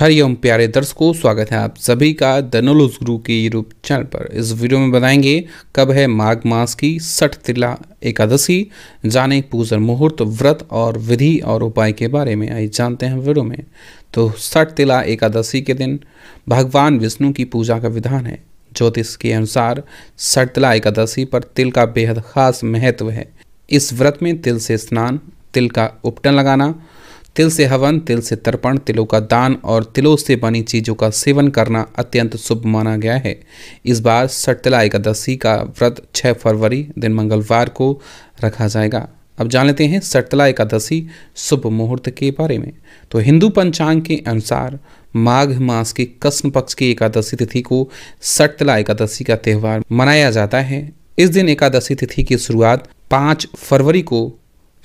हरिओम प्यारे दर्शकों स्वागत है आप सभी का धनोलुस गुरु के यूट्यूब चैनल पर इस वीडियो में बताएंगे कब है माघ मास की सठ तिला एकादशी जाने पूजन मुहूर्त व्रत और विधि और उपाय के बारे में आइए जानते हैं वीडियो में तो सठ तिला एकादशी के दिन भगवान विष्णु की पूजा का विधान है ज्योतिष के अनुसार सठ तिला एकादशी पर तिल का बेहद खास महत्व है इस व्रत में तिल से स्नान तिल का उपटन लगाना तिल से हवन तिल से तर्पण तिलों का दान और तिलों से बनी चीज़ों का सेवन करना अत्यंत शुभ माना गया है इस बार सटतला एकादशी का व्रत 6 फरवरी दिन मंगलवार को रखा जाएगा अब जान लेते हैं सटतला एकादशी शुभ मुहूर्त के बारे में तो हिंदू पंचांग के अनुसार माघ मास के कृष्ण पक्ष की एकादशी तिथि को सटतला एकादशी का त्यौहार मनाया जाता है इस दिन एकादशी तिथि की शुरुआत 5 फरवरी को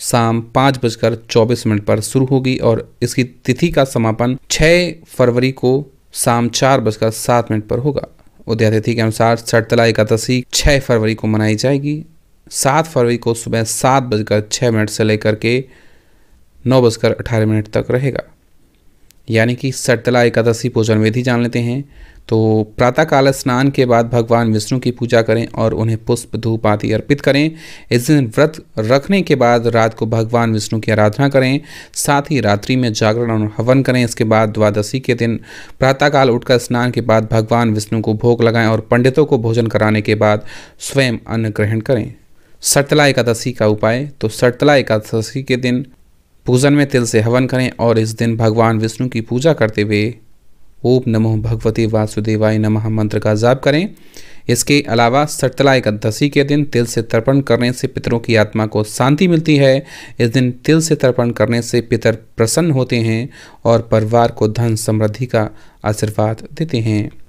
शाम पाँच बजकर चौबीस मिनट पर शुरू होगी और इसकी तिथि का समापन छः फरवरी को शाम चार बजकर सात मिनट पर होगा उद्यातिथि के अनुसार सटतला एकादशी छः फरवरी को मनाई जाएगी सात फरवरी को सुबह सात बजकर छः मिनट से लेकर के नौ बजकर अठारह मिनट तक रहेगा यानी कि सटतला एकादशी पूजन विधि जान लेते हैं तो प्रातःकाल स्नान के बाद भगवान विष्णु की पूजा करें और उन्हें पुष्प धूप आदि अर्पित करें इस दिन व्रत रखने के बाद रात को भगवान विष्णु की आराधना करें साथ ही रात्रि में जागरण और हवन करें इसके बाद द्वादशी के दिन प्रातःकाल उठकर स्नान के बाद भगवान विष्णु को भोग लगाएं और पंडितों को भोजन कराने के बाद स्वयं अन्न ग्रहण करें सटला एकादशी का उपाय तो सटतला एकादशी के दिन पूजन में तिल से हवन करें और इस दिन भगवान विष्णु की पूजा करते हुए ओम नमो भगवती वासुदेवाय नमः मंत्र का जाप करें इसके अलावा सटतला एकादशी के दिन तिल से तर्पण करने से पितरों की आत्मा को शांति मिलती है इस दिन तिल से तर्पण करने से पितर प्रसन्न होते हैं और परिवार को धन समृद्धि का आशीर्वाद देते हैं